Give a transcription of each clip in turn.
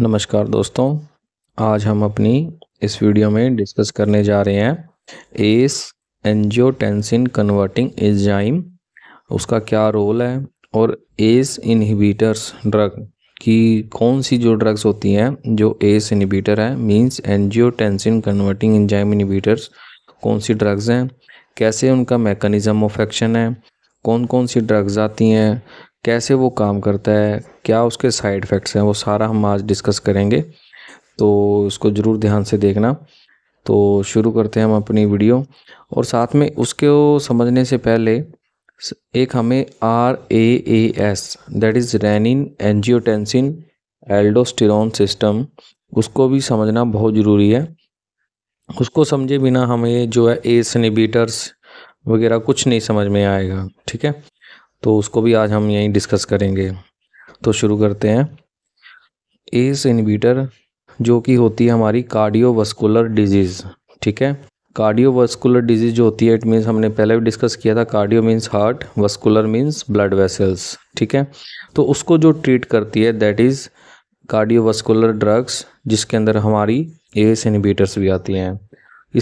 नमस्कार दोस्तों आज हम अपनी इस वीडियो में डिस्कस करने जा रहे हैं एस एंजियोटेंसिन कन्वर्टिंग एंजाइम उसका क्या रोल है और एस इनहिबिटर्स ड्रग की कौन सी जो ड्रग्स होती हैं जो एस इनहिबिटर है means angiotensin converting enzyme inhibitors कौन सी ड्रग्स हैं कैसे उनका मैकेनिज्म ऑफ एक्शन है कौन कौन सी ड्रग्स आती हैं कैसे वो काम करता है क्या उसके साइड इफ़ेक्ट्स हैं वो सारा हम आज डिस्कस करेंगे तो उसको ज़रूर ध्यान से देखना तो शुरू करते हैं हम अपनी वीडियो और साथ में उसको समझने से पहले एक हमें R A S that is renin angiotensin aldosterone system उसको भी समझना बहुत ज़रूरी है उसको समझे बिना हमें जो है एस निबीटर्स वगैरह कुछ नहीं समझ में आएगा ठीक है तो उसको भी आज हम यहीं डिस्कस करेंगे तो शुरू करते हैं एस इनबीटर जो कि होती है हमारी कार्डियोवास्कुलर डिजीज़ ठीक है कार्डियोवास्कुलर डिजीज़ जो होती है इट मीन्स हमने पहले भी डिस्कस किया था cardio means heart vascular means blood vessels ठीक है तो उसको जो ट्रीट करती है दैट इज़ कार्डियोवास्कुलर ड्रग्स जिसके अंदर हमारी एस इनबीटर्स भी आती हैं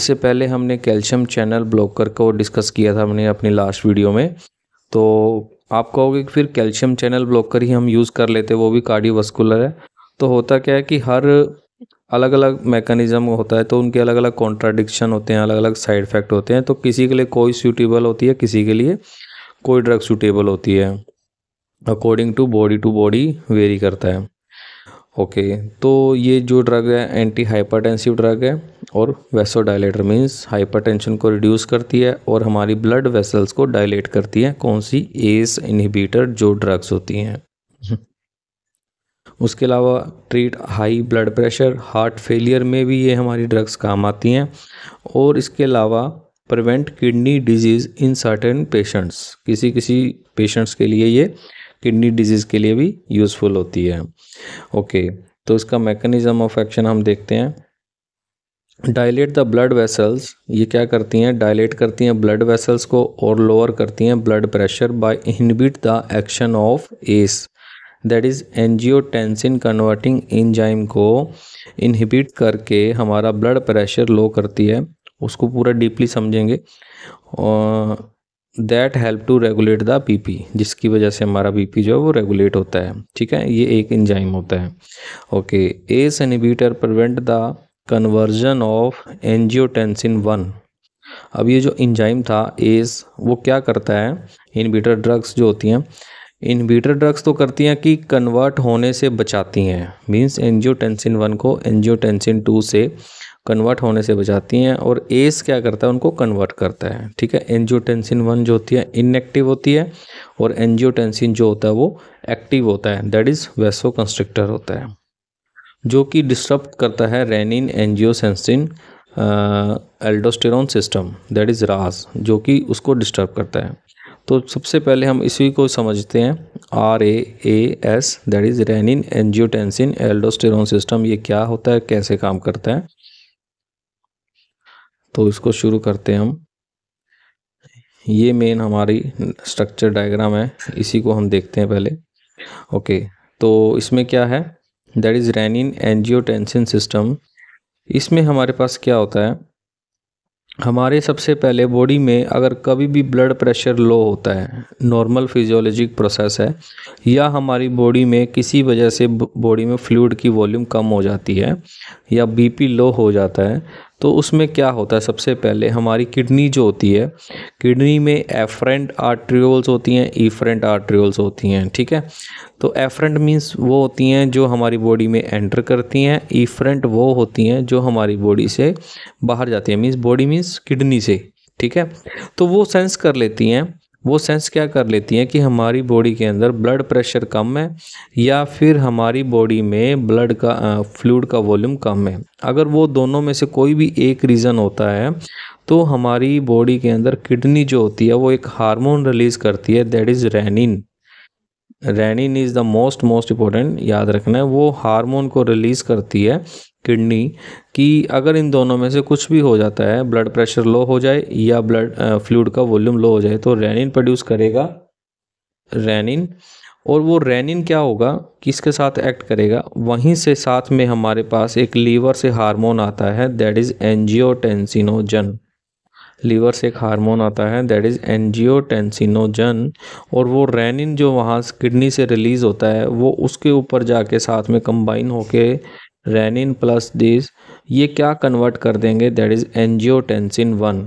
इससे पहले हमने कैल्शियम चैनल ब्लॉकर को डिस्कस किया था हमने अपनी लास्ट वीडियो में तो आप कहोगे कि फिर कैल्शियम चैनल ब्लॉकर ही हम यूज़ कर लेते वो भी कार्डियोवास्कुलर है तो होता क्या है कि हर अलग अलग मैकेनिज़्म होता है तो उनके अलग अलग कॉन्ट्राडिक्शन होते हैं अलग अलग साइड इफ़ेक्ट होते हैं तो किसी के लिए कोई सूटेबल होती है किसी के लिए कोई ड्रग सूटेबल होती है according to body to body vary करता है ओके okay, तो ये जो ड्रग है एंटी हाइपरटेंसिव ड्रग है और वेसोडाइलेटर मीन्स हाइपरटेंशन को रिड्यूस करती है और हमारी ब्लड वेसल्स को डायलेट करती है कौन सी एस इनहिबिटर जो ड्रग्स होती हैं हम्म। उसके अलावा treat high blood pressure heart failure में भी ये हमारी ड्रग्स काम आती हैं और इसके अलावा prevent kidney disease in certain patients किसी किसी पेशेंट्स के लिए ये किडनी डिजीज़ के लिए भी यूज़फुल होती है ओके तो इसका मैकेनिज़्म ऑफ एक्शन हम देखते हैं डायलेट द ब्लड वेसल्स ये क्या करती हैं डायलेट करती हैं ब्लड वेसल्स को और लोअर करती हैं blood pressure by inhibit the action of ACE that is angiotensin converting enzyme को इनहिबिट करके हमारा ब्लड प्रेशर लो करती है उसको पूरा डीपली समझेंगे that help to regulate the BP जिसकी वजह से हमारा पी जो है वो रेगुलेट होता है ठीक है ये एक इंजाइम होता है okay ACE inhibitor prevent the conversion of angiotensin one अब ये जो इंजाइम था एस वो क्या करता है इनबीटर ड्रग्स जो होती हैं इनबीटर ड्रग्स तो करती हैं कि कन्वर्ट होने से बचाती हैं मीन्स एनजियोटेंसिन वन को एंजियोटेंसिन टू से कन्वर्ट होने से बचाती हैं और एस क्या करता है उनको कन्वर्ट करता है ठीक है एंजियोटेंसिन वन जो होती है इनएक्टिव होती है और एंजियोटेंसिन जो होता है वो एक्टिव होता है दैट इज़ वेसो कंस्ट्रिक्टर होता है जो कि डिस्टर्ब करता है renin angiotensin aldosterone system that is RAS जो कि उसको डिस्टर्ब करता है तो सबसे पहले हम इसी को समझते हैं R A S that is renin angiotensin aldosterone system ये क्या होता है कैसे काम करता है तो इसको शुरू करते हैं हम ये मेन हमारी स्ट्रक्चर डायग्राम है इसी को हम देखते हैं पहले ओके तो इसमें क्या है that is renin angiotensin system इसमें हमारे पास क्या होता है हमारे सबसे पहले बॉडी में अगर कभी भी ब्लड प्रेशर लो होता है नॉर्मल फिजियोलॉजिक प्रोसेस है या हमारी बॉडी में किसी वजह से बॉडी में फ्लूड की वॉल्यूम कम हो जाती है या बीपी लो हो जाता है तो उसमें क्या होता है सबसे पहले हमारी किडनी जो होती है किडनी में एफरेंट आर्ट्रियोल्स होती हैं ईफरेंट आर्ट्रियोल्स होती हैं ठीक है तो एफरेंट मींस वो होती हैं जो हमारी बॉडी में एंटर करती हैं ईफरेंट वो होती हैं जो हमारी बॉडी से बाहर जाती हैं मींस बॉडी मींस किडनी से ठीक है तो वो सेंस कर लेती हैं वो सेंस क्या कर लेती हैं कि हमारी बॉडी के अंदर ब्लड प्रेशर कम है या फिर हमारी बॉडी में ब्लड का फ्लूड का वॉल्यूम कम है अगर वो दोनों में से कोई भी एक रीज़न होता है तो हमारी बॉडी के अंदर किडनी जो होती है वो एक हार्मोन रिलीज़ करती है that is renin renin is the most most important याद रखना है वो हार्मोन को रिलीज़ करती है किडनी कि अगर इन दोनों में से कुछ भी हो जाता है ब्लड प्रेशर लो हो जाए या ब्लड फ्लूड का वॉल्यूम लो हो जाए तो रेनिन प्रोड्यूस करेगा रेनिन और वो रेनिन क्या होगा किसके साथ एक्ट करेगा वहीं से साथ में हमारे पास एक लीवर से हार्मोन आता है दैट इज़ एनजियोटेंसिनोजन लीवर से एक हार्मोन आता है दैट इज़ एनजियोटेंसिनोजन और वो रेनिन जो वहाँ किडनी से रिलीज़ होता है वो उसके ऊपर जाके साथ में कंबाइन होके रेनिन प्लस दिस ये क्या कन्वर्ट कर देंगे दैट इज़ एनजियोटेंसिन वन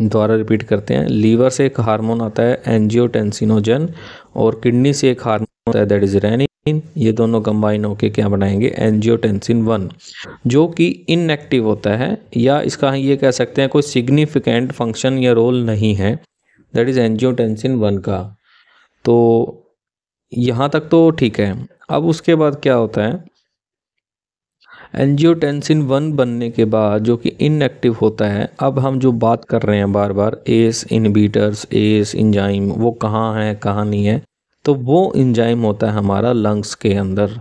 द्वारा रिपीट करते हैं लीवर से एक हार्मोन आता है एनजियोटेंसिनोजन और किडनी से एक हार्मोन होता है दैट इज़ रेनिन ये दोनों कंबाइन होकर क्या बनाएंगे एनजियोटेंसिन वन जो कि इनएक्टिव होता है या इसका ये कह सकते हैं कोई सिग्निफिकेंट फंक्शन या रोल नहीं है दैट इज़ एनजियोटेंसिन वन का तो यहाँ तक तो ठीक है अब उसके बाद क्या होता है एंजियोटेंसिन वन बनने के बाद जो कि इनएक्टिव होता है अब हम जो बात कर रहे हैं बार बार एस इनबीटर्स एस इंजाइम वो कहाँ है कहाँ नहीं है तो वो इंजाइम होता है हमारा लंग्स के अंदर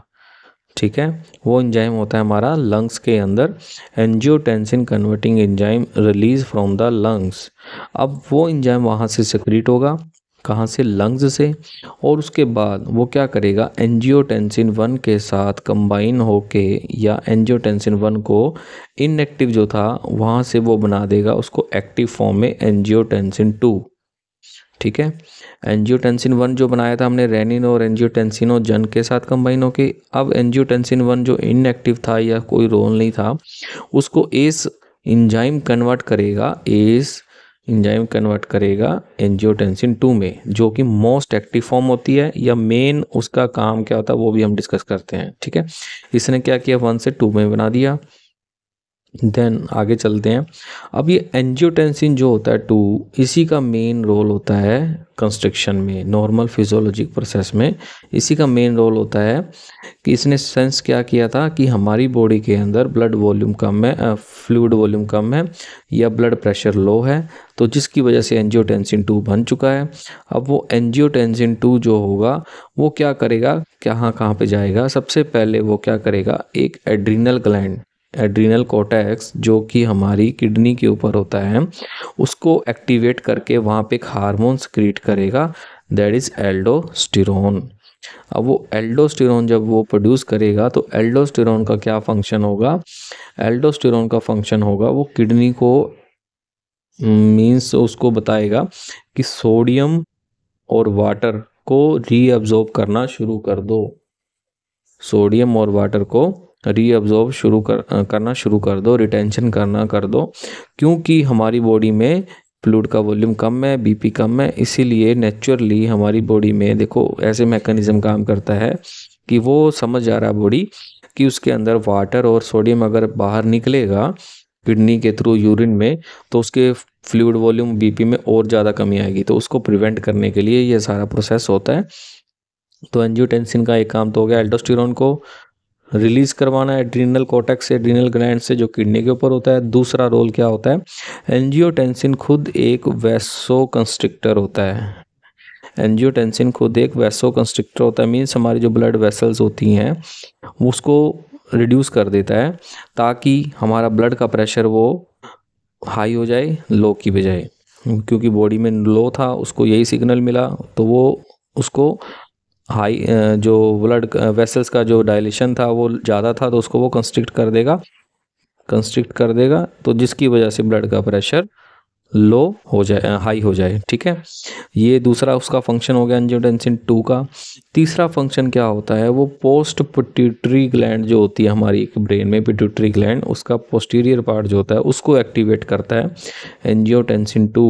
ठीक है वो इंजाइम होता है हमारा लंग्स के अंदर angiotensin converting enzyme release from the lungs अब वो इंजाइम वहाँ से सिक्रीट होगा कहाँ से लंग्स से और उसके बाद वो क्या करेगा एनजियोटेंसिन वन के साथ कंबाइन होके या एनजियोटेंसिन वन को इनएक्टिव जो था वहाँ से वो बना देगा उसको एक्टिव फॉर्म में एनजियोटेंसिन टू ठीक है एनजियोटेंसिन वन जो बनाया था हमने रेनिन और और जन के साथ कंबाइन होके अब एनजियोटेंसिन वन जो इनएक्टिव था या कोई रोल नहीं था उसको एस इंजाइम कन्वर्ट करेगा एस इंजाइम कन्वर्ट करेगा एनजियोटेंसिन टू में जो कि मोस्ट एक्टिव फॉर्म होती है या मेन उसका काम क्या होता है वो भी हम डिस्कस करते हैं ठीक है इसने क्या किया वन से टू में बना दिया देन आगे चलते हैं अब ये एंजियोटेंसिन जो होता है टू इसी का मेन रोल होता है कंस्ट्रक्शन में नॉर्मल फिजोलॉजिक प्रोसेस में इसी का मेन रोल होता है कि इसने सेंस क्या किया था कि हमारी बॉडी के अंदर ब्लड वॉल्यूम कम है फ्लूड वॉल्यूम कम है या ब्लड प्रेशर लो है तो जिसकी वजह से एंजियोटेंसिन टू बन चुका है अब वो एंजियोटेंसिन टू जो होगा वो क्या करेगा कहाँ कहाँ पर जाएगा सबसे पहले वो क्या करेगा एक एड्रीनल ग्लैंड एड्रीनल कोटैक्स जो कि हमारी किडनी के ऊपर होता है उसको एक्टिवेट करके वहाँ पे एक हारमोन क्रिएट करेगा दैट इज़ एल्डोस्टिरोन अब वो एल्डोस्टेरोन जब वो प्रोड्यूस करेगा तो एल्डोस्टिर का क्या फंक्शन होगा एल्डोस्टिर का फंक्शन होगा वो किडनी को मीन्स हम्म, उसको बताएगा कि सोडियम और वाटर को रीअब्जॉर्ब करना शुरू कर दो सोडियम और वाटर को रीअब्जॉर्व शुरू कर करना शुरू कर दो रिटेंशन करना कर दो क्योंकि हमारी बॉडी में फ्लूड का वॉल्यूम कम है बीपी कम है इसीलिए नेचुरली हमारी बॉडी में देखो ऐसे मैकेनिज़्म काम करता है कि वो समझ जा रहा है बॉडी कि उसके अंदर वाटर और सोडियम अगर बाहर निकलेगा किडनी के थ्रू यूरिन में तो उसके फ्लूड वॉल्यूम बीपी में और ज़्यादा कमी आएगी तो उसको प्रिवेंट करने के लिए ये सारा प्रोसेस होता है तो एनजियोटेंसिन का एक काम तो हो गया एल्डोस्टिरॉन को रिलीज़ करवाना है एड्रीनल कॉटेक्स एड्रीनल ग्लैंड से जो किडनी के ऊपर होता है दूसरा रोल क्या होता है एनजियोटेंसिन खुद एक वैसो कंस्ट्रिक्टर होता है एनजियोटेंसिन खुद एक वैसो कंस्ट्रिक्टर होता है मीन्स हमारी जो ब्लड वेसल्स होती हैं उसको रिड्यूस कर देता है ताकि हमारा ब्लड का प्रेशर वो हाई हो जाए लो की बजाय क्योंकि बॉडी में लो था उसको यही सिग्नल मिला तो वो उसको हाई uh, जो ब्लड वेसल्स का जो डायलेशन था वो ज़्यादा था तो उसको वो कंस्ट्रिक्ट कर देगा कंस्ट्रिक्ट कर देगा तो जिसकी वजह से ब्लड का प्रेशर लो हो जाए हाई uh, हो जाए ठीक है ये दूसरा उसका फंक्शन हो गया एंजियोटेंसिन टू का तीसरा फंक्शन क्या होता है वो पोस्ट पिट्यूटरी ग्लैंड जो होती है हमारी एक ब्रेन में पिट्यूटरी ग्लैंड उसका पोस्टीरियर पार्ट जो होता है उसको एक्टिवेट करता है angiotensin two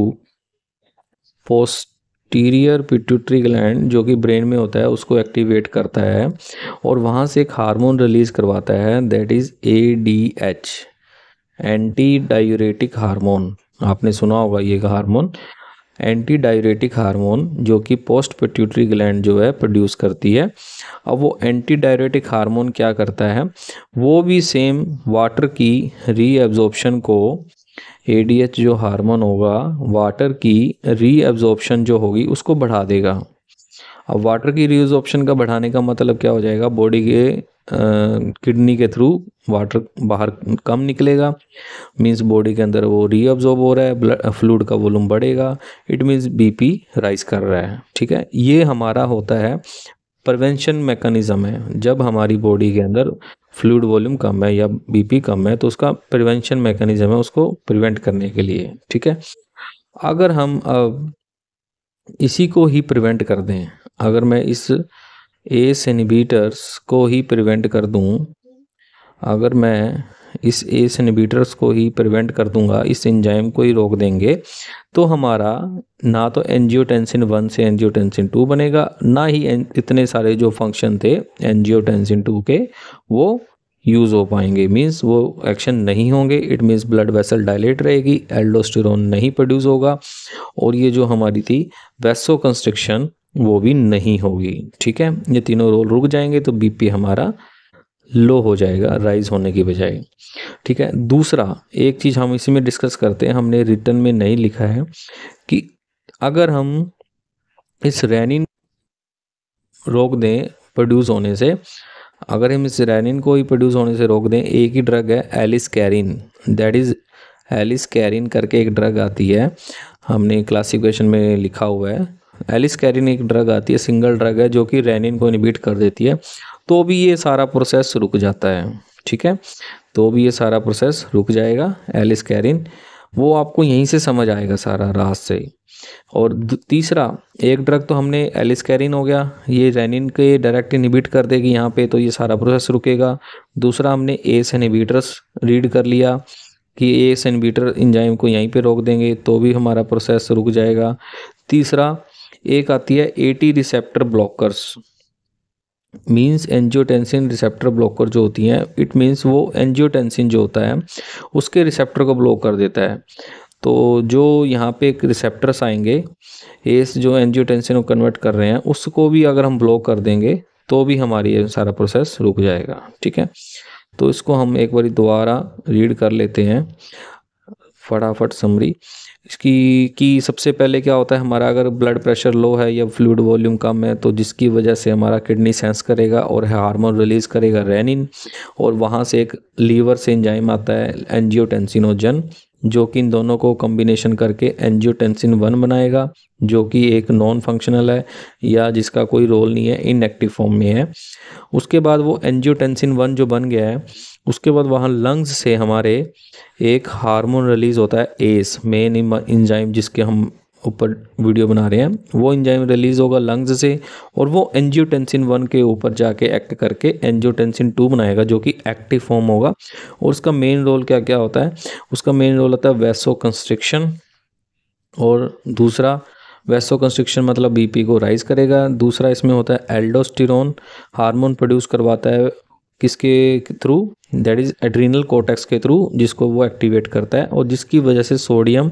post anterior pituitary gland जो कि ब्रेन में होता है उसको एक्टिवेट करता है और वहाँ से एक हार्मोन रिलीज़ करवाता है that is A D H anti diuretic hormone आपने सुना होगा ये हार्मोन एंटी डायूरेटिक हारमोन जो कि पोस्ट पिट्यूटरी ग्लैंड जो है प्रोड्यूस करती है अब वो एंटी डायूरेटिक हारमोन क्या करता है वो भी सेम वाटर की रीएब्जॉर्प्शन को एडीएच जो हार्मोन होगा वाटर की रीअब्जॉर्प्शन जो होगी उसको बढ़ा देगा अब वाटर की रीअब्जॉर्प्शन का बढ़ाने का मतलब क्या हो जाएगा बॉडी के किडनी के थ्रू वाटर बाहर कम निकलेगा मींस बॉडी के अंदर वो रीअब्जॉर्ब हो रहा है ब्लड फ्लूड का वॉल्यूम बढ़ेगा इट मींस बीपी राइज कर रहा है ठीक है ये हमारा होता है प्रिवेंशन मैकेनिज़्म है जब हमारी बॉडी के अंदर फ्लूड वॉल्यूम कम है या बीपी कम है तो उसका प्रिवेंशन मैकेनिज़्म है उसको प्रिवेंट करने के लिए ठीक है अगर हम अब इसी को ही प्रिवेंट कर दें अगर मैं इस एस इनहिबिटर्स को ही प्रिवेंट कर दूं अगर मैं इस एस इनबीटर्स को ही प्रिवेंट कर दूंगा इस एंजाइम को ही रोक देंगे तो हमारा ना तो एनजियोटेंसिन वन से एनजियोटेंसिन टू बनेगा ना ही इतने सारे जो फंक्शन थे एनजियोटेंसिन टू के वो यूज़ हो पाएंगे मींस वो एक्शन नहीं होंगे it means blood vessel dilate रहेगी एल्डोस्टेरोन नहीं प्रोड्यूस होगा और ये जो हमारी थी वेसो कंस्ट्रिक्शन वो भी नहीं होगी ठीक है ये तीनों रोल रुक जाएंगे तो बीपी हमारा लो हो जाएगा राइज होने की बजाय ठीक है दूसरा एक चीज़ हम इसी में डिस्कस करते हैं हमने रिटर्न में नहीं लिखा है कि अगर हम इस रैनिन रोक दें प्रोड्यूस होने से अगर हम इस रैनिन को ही प्रोड्यूस होने से रोक दें एक ही ड्रग है aliskiren that is aliskiren करके एक ड्रग आती है हमने क्लासिफिकेशन में लिखा हुआ है एलिस कैरिन एक ड्रग आती है सिंगल ड्रग है जो कि रेनिन को इनहिबिट कर देती है तो भी ये सारा प्रोसेस रुक जाता है ठीक है तो भी ये सारा प्रोसेस रुक जाएगा एलिस कैरिन वो आपको यहीं से समझ आएगा सारा रास से और तीसरा एक ड्रग तो हमने एलिस कैरिन हो गया ये रेनिन के डायरेक्ट इनिबिट कर देगी यहाँ पे तो ये सारा प्रोसेस रुकेगा दूसरा हमने एस इनिबिटर्स रीड कर लिया कि एस इनिबिटर इंजाइम को यहीं पे रोक देंगे तो भी हमारा प्रोसेस रुक जाएगा तीसरा एक आती है AT receptor blockers means angiotensin receptor blocker जो होती हैं इट मीन्स वो एंजियोटेंसिन जो होता है उसके रिसेप्टर को ब्लॉक कर देता है तो जो यहाँ पे एक रिसेप्टर्स आएंगे एस जो एंजियोटेंसिन को कन्वर्ट कर रहे हैं उसको भी अगर हम ब्लॉक कर देंगे तो भी हमारी ये सारा प्रोसेस रुक जाएगा ठीक है तो इसको हम एक बार दोबारा रीड कर लेते हैं फटाफट समरी इसकी कि सबसे पहले क्या होता है हमारा अगर ब्लड प्रेशर लो है या फ्लूड वॉल्यूम कम है तो जिसकी वजह से हमारा किडनी सेंस करेगा और हार्मोन रिलीज़ करेगा रेनिन और वहाँ से एक लीवर से इंजाइम आता है एनजियोटेंसिनोजन जो कि इन दोनों को कॉम्बिनेशन करके एनजियोटेंसिन वन बनाएगा जो कि एक नॉन फंक्शनल है या जिसका कोई रोल नहीं है इनएक्टिव फॉर्म में है उसके बाद वो एनजियोटेंसिन वन जो बन गया है उसके बाद वहाँ लंग्स से हमारे एक हार्मोन रिलीज़ होता है एस मेन इंजाइम जिसके हम ऊपर वीडियो बना रहे हैं वो इंजाइम रिलीज़ होगा लंग्स से और वो एनजियोटेंसिन वन के ऊपर जाके एक्ट करके एनजियोटेंसिन टू बनाएगा जो कि एक्टिव फॉर्म होगा और उसका मेन रोल क्या क्या होता है उसका मेन रोल होता है वैसो कंस्ट्रिक्शन और दूसरा वैसो कंस्ट्रिक्शन मतलब बीपी को राइज करेगा दूसरा इसमें होता है एल्डोस्टिरोन हार्मोन प्रोड्यूस करवाता है किसके through that is adrenal cortex के थ्रू जिसको वो एक्टिवेट करता है और जिसकी वजह से सोडियम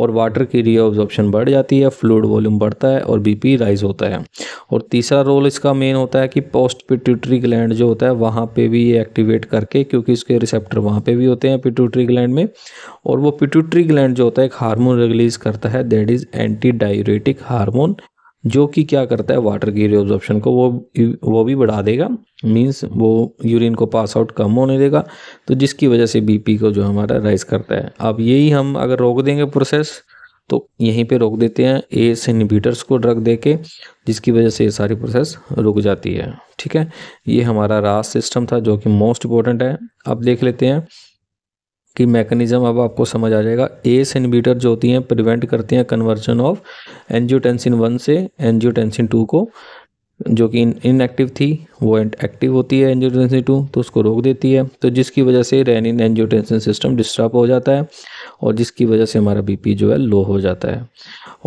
और वाटर की रीऑब्जॉर्प्शन बढ़ जाती है फ्लूड वॉल्यूम बढ़ता है और बीपी राइज होता है और तीसरा रोल इसका मेन होता है कि पोस्ट पिट्यूटरी ग्लैंड जो होता है वहाँ पे भी ये एक्टिवेट करके क्योंकि इसके रिसेप्टर वहाँ पे भी होते हैं पिट्यूटरी ग्लैंड में और वो पिट्यूटरी ग्लैंड जो होता है एक हार्मोन रिलीज करता है that is anti diuretic hormone जो कि क्या करता है वाटर की रिजॉर्प्शन को वो वो भी बढ़ा देगा मींस वो यूरिन को पास आउट कम होने देगा तो जिसकी वजह से बीपी को जो हमारा राइज करता है अब यही हम अगर रोक देंगे प्रोसेस तो यहीं पे रोक देते हैं ए इनहिबिटर्स को ड्रग दे के जिसकी वजह से ये सारी प्रोसेस रुक जाती है ठीक है ये हमारा रास सिस्टम था जो कि मोस्ट इंपॉर्टेंट है अब देख लेते हैं की मैकेनिज्म अब आपको समझ आ जाएगा एस इनविटर जो होती हैं प्रिवेंट करती हैं कन्वर्जन ऑफ एनजियोटेंसिन वन से एनजियोटेंसिन टू को जो कि इनएक्टिव थी वो एक्टिव होती है एनजियोटेंसिन टू तो उसको रोक देती है तो जिसकी वजह से रेनिन एनजियोटेंसिन सिस्टम डिस्टर्ब हो जाता है और जिसकी वजह से हमारा बीपी जो है लो हो जाता है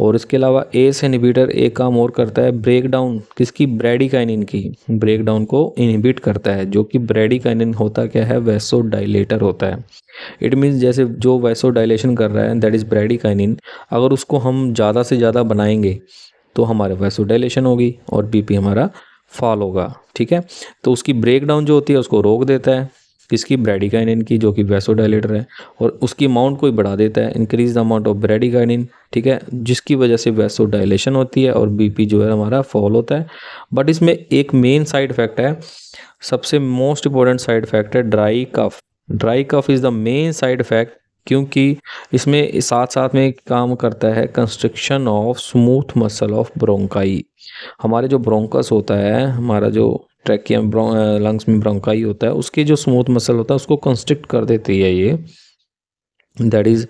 और इसके अलावा ए से इनहिबिटर एक काम और करता है ब्रेक डाउन किसकी ब्रेडिकाइनिन की ब्रेक डाउन को इनहिबिट करता है जो कि ब्रेडिकाइनिन होता क्या है वैसो डायलेटर होता है इट मीन्स जैसे जो वैसो डायलेशन कर रहा है दैट इज़ ब्रेडिकाइनिन अगर उसको हम ज़्यादा से ज़्यादा बनाएंगे तो हमारे वैसो डायलेशन होगी और पी हमारा फॉल होगा ठीक है तो उसकी ब्रेक डाउन जो होती है उसको रोक देता है किसकी ब्रेडिकाइनिन की जो कि वैसोडाइलेटर है और उसकी अमाउंट कोई बढ़ा देता है increase the amount of bradykinin ठीक है जिसकी वजह से वैसो डायलेशन होती है और बीपी जो है हमारा फॉल होता है बट इसमें एक मेन साइड इफेक्ट है सबसे मोस्ट इंपॉर्टेंट साइड इफेक्ट है dry cough dry cough is the main side effect क्योंकि इसमें साथ साथ में काम करता है constriction of smooth muscle of bronchi हमारे जो ब्रोंकस होता है हमारा जो ट्रैकिया लंग्स uh, में ब्रोंकाई होता है उसके जो स्मूथ मसल होता है उसको कंस्ट्रिक्ट कर देती है ये दैट इज़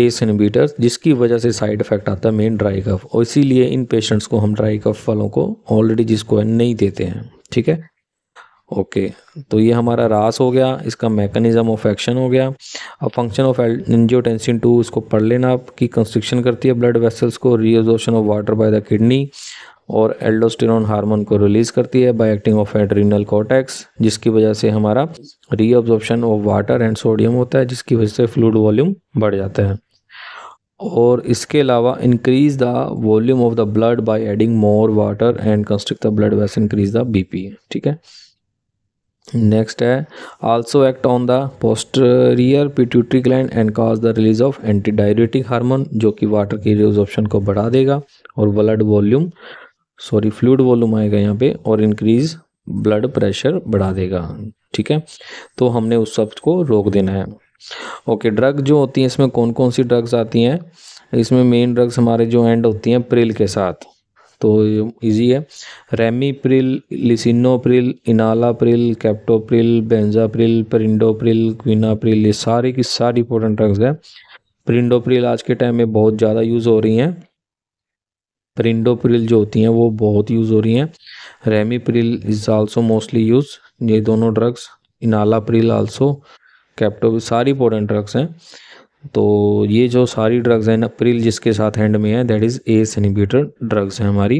एस इनबीटर्स जिसकी वजह से साइड इफेक्ट आता है मेन ड्राई कफ और इसीलिए इन पेशेंट्स को हम ड्राई कफ वालों को ऑलरेडी जिसको है नहीं देते हैं ठीक है ओके okay, तो ये हमारा रास हो गया इसका मैकेनिज्म ऑफ एक्शन हो गया अब फंक्शन ऑफ एंजियोटेंसिन टू इसको पढ़ लेना आप कि कंस्ट्रिक्शन करती है ब्लड वेसल्स को resorption of water by the kidney और एल्डोस्टेरोन हार्मोन को रिलीज़ करती है by acting of adrenal cortex जिसकी वजह से हमारा reabsorption of water and sodium होता है जिसकी वजह से फ्लूड वॉल्यूम बढ़ जाता है और इसके अलावा increase the volume of the blood by adding more water and constrict the blood vessel increase the BP ठीक है नेक्स्ट है also act on the posterior pituitary gland and cause the release of anti diuretic hormone जो कि water की resorption को बढ़ा देगा और blood volume sorry fluid volume आएगा यहाँ पे और इंक्रीज ब्लड प्रेशर बढ़ा देगा ठीक है तो हमने उस शब्द को रोक देना है ओके ड्रग जो होती हैं इसमें कौन कौन सी ड्रग्स आती हैं इसमें मेन ड्रग्स हमारे जो एंड होती हैं प्रिल के साथ तो इजी है ramipril enalapril captopril pril quinapril ये सारी की सारी इंपॉर्टेंट ड्रग्स हैं प्रिंडोप्रिल आज के टाइम में बहुत ज़्यादा यूज़ हो रही हैं प्रिल जो होती हैं वो बहुत यूज़ हो रही हैं ramipril is also mostly use ये दोनों ड्रग्स इनालाप्रिल आल्सो कैप्टो सारी इंपॉर्टेंट ड्रग्स हैं तो ये जो सारी ड्रग्स हैं अप्रिल जिसके साथ हैंड में है that is a inhibitor drugs हैं हमारी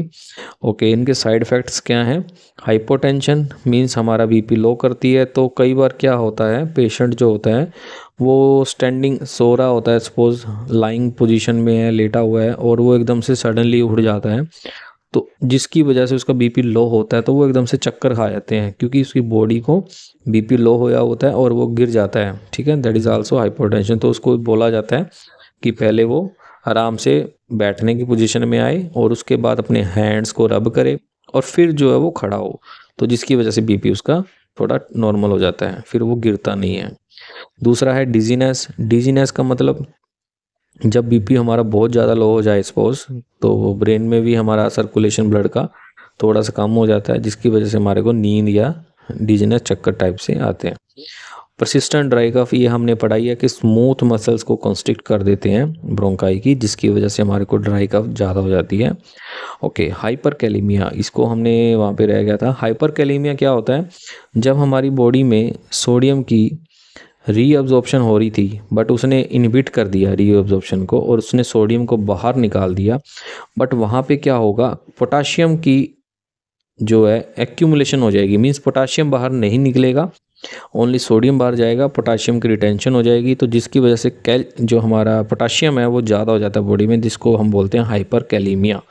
ओके इनके साइड इफ़ेक्ट्स क्या हैं हाइपोटेंशन मींस हमारा बीपी लो करती है तो कई बार क्या होता है पेशेंट जो होता है वो स्टैंडिंग सो रहा होता है सपोज लाइंग पोजीशन में है लेटा हुआ है और वो एकदम से सडनली उठ जाता है तो जिसकी वजह से उसका बीपी लो होता है तो वो एकदम से चक्कर खा जाते हैं क्योंकि उसकी बॉडी को बीपी लो होया होता है और वो गिर जाता है ठीक है दैट इज़ आल्सो हाइपोटेंशन तो उसको बोला जाता है कि पहले वो आराम से बैठने की पोजिशन में आए और उसके बाद अपने हैंड्स को रब करे और फिर जो है वो खड़ा हो तो जिसकी वजह से बीपी उसका थोड़ा नॉर्मल हो जाता है फिर वो गिरता नहीं है दूसरा है डिजीनेस डिजीनेस का मतलब जब बीपी हमारा बहुत ज़्यादा लो हो जाए सपोज तो ब्रेन में भी हमारा सर्कुलेशन ब्लड का थोड़ा सा कम हो जाता है जिसकी वजह से हमारे को नींद या डिजीनेस चक्कर टाइप से आते हैं परसिस्टेंट ड्राई कफ ये हमने पढ़ाई है कि स्मूथ मसल्स को कंस्ट्रिक्ट कर देते हैं ब्रोंकाई की जिसकी वजह से हमारे को ड्राई कफ ज़्यादा हो जाती है ओके हाइपर कैलीमिया इसको हमने वहाँ पे रह गया था हाइपर कैलीमिया क्या होता है जब हमारी बॉडी में सोडियम की रीअब्जॉर्प्शन हो रही थी बट उसने इनबिट कर दिया रीअब्जॉर्प्शन को और उसने सोडियम को बाहर निकाल दिया बट वहाँ पे क्या होगा पोटाशियम की जो है एक्यूमुलेशन हो जाएगी मीन्स पोटाशियम बाहर नहीं निकलेगा ओनली सोडियम बाहर जाएगा पोटाशियम की रिटेंशन हो जाएगी तो जिसकी वजह से कैल जो हमारा पोटाशियम है वो ज़्यादा हो जाता है बॉडी में जिसको हम बोलते हैं हाइपर कैलीमिया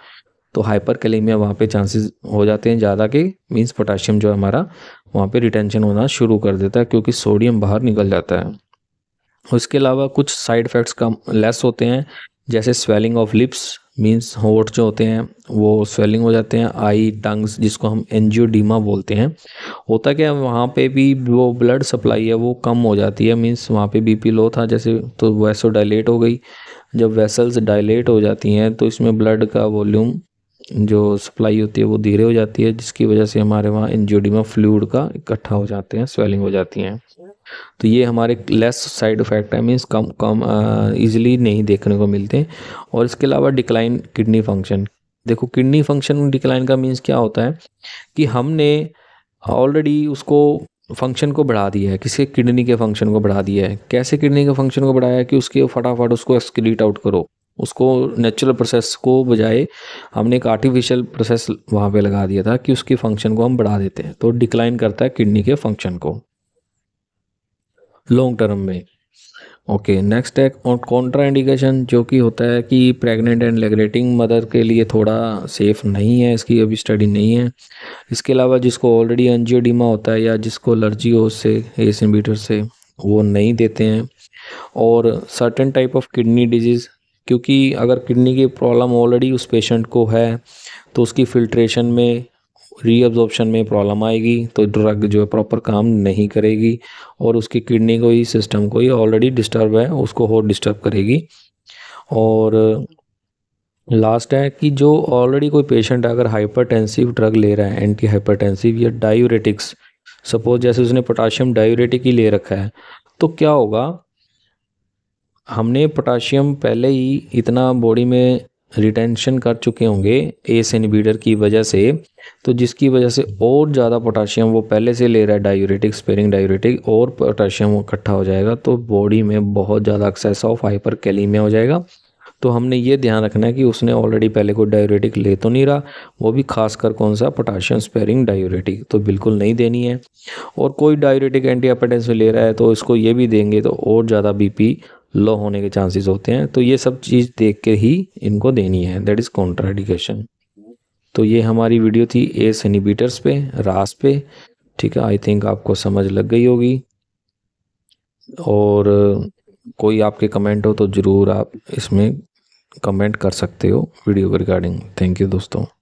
तो हाइपर कैलेमिया वहाँ पर चांसेस हो जाते हैं ज़्यादा के मीन्स पोटाशियम जो है हमारा वहाँ पे रिटेंशन होना शुरू कर देता है क्योंकि सोडियम बाहर निकल जाता है उसके अलावा कुछ साइड इफ़ेक्ट्स कम लेस होते हैं जैसे स्वेलिंग ऑफ लिप्स मीन्स होठ जो होते हैं वो स्वेलिंग हो जाते हैं आई टंग्स जिसको हम एनजियोडीमा बोलते हैं होता क्या है वहाँ पे भी वो ब्लड सप्लाई है वो कम हो जाती है मीन्स वहाँ पे बीपी लो था जैसे तो वैसो डायलेट हो गई जब वेसल्स डायलेट हो जाती हैं तो इसमें ब्लड का वॉल्यूम जो सप्लाई होती है वो धीरे हो जाती है जिसकी वजह से हमारे वहाँ में फ्लूड का इकट्ठा हो जाते हैं स्वेलिंग हो जाती है तो ये हमारे लेस साइड इफेक्ट है मीन्स कम कम ईजिली नहीं देखने को मिलते हैं। और इसके अलावा डिक्लाइन किडनी फंक्शन देखो किडनी फंक्शन डिक्लाइन का मीन्स क्या होता है कि हमने ऑलरेडी उसको फंक्शन को बढ़ा दिया है किसी किडनी के फंक्शन को बढ़ा दिया है कैसे किडनी के फंक्शन को बढ़ाया है कि उसके फटाफट उसको एक्सक्रीट आउट करो उसको नेचुरल प्रोसेस को बजाय हमने एक आर्टिफिशियल प्रोसेस वहाँ पे लगा दिया था कि उसके फंक्शन को हम बढ़ा देते हैं तो डिक्लाइन करता है किडनी के फंक्शन को लॉन्ग टर्म में ओके नेक्स्ट है कॉन्ट्रा इंडिकेशन जो कि होता है कि प्रेग्नेंट एंड लेगरेटिंग मदर के लिए थोड़ा सेफ़ नहीं है इसकी अभी स्टडी नहीं है इसके अलावा जिसको ऑलरेडी एनजियोडीमा होता है या जिसको एलर्जी हो उससे एस से वो नहीं देते हैं और certain type of kidney disease क्योंकि अगर किडनी की प्रॉब्लम ऑलरेडी उस पेशेंट को है तो उसकी फिल्ट्रेशन में रीअब्जॉर्बन में प्रॉब्लम आएगी तो ड्रग जो है प्रॉपर काम नहीं करेगी और उसकी किडनी को ही सिस्टम को ही ऑलरेडी डिस्टर्ब है उसको और डिस्टर्ब करेगी और लास्ट है कि जो ऑलरेडी कोई पेशेंट अगर हाइपरटेंसिव ड्रग ले रहा है एंटी हाइपरटेंसिव या डायूरेटिक्स सपोज जैसे उसने पोटाशियम डायूरेटिक ही ले रखा है तो क्या होगा हमने पोटाशियम पहले ही इतना बॉडी में रिटेंशन कर चुके होंगे एस इनहिबिटर की वजह से तो जिसकी वजह से और ज़्यादा पोटाशियम वो पहले से ले रहा है डायूरेटिक स्पेरिंग डायूरेटिक और पोटाशियम इकट्ठा हो जाएगा तो बॉडी में बहुत ज़्यादा एक्सेस ऑफ हाइपर कैलीमिया हो जाएगा तो हमने ये ध्यान रखना है कि उसने ऑलरेडी पहले कोई डायूरेटिक ले तो नहीं रहा वो भी खासकर कौन सा पोटाशियम स्पेयरिंग डायूरेटिक तो बिल्कुल नहीं देनी है और कोई डायूरेटिक एंटीहाइपर्टेंसिव ले रहा है तो इसको ये भी देंगे तो और ज़्यादा बीपी लो होने के चांसेस होते हैं तो ये सब चीज़ देख के ही इनको देनी है दैट इज़ कॉन्ट्राडिकेशन तो ये हमारी वीडियो थी ए इनिबिटर्स पे रास पे ठीक है आई थिंक आपको समझ लग गई होगी और कोई आपके कमेंट हो तो ज़रूर आप इसमें कमेंट कर सकते हो वीडियो के रिगार्डिंग थैंक यू दोस्तों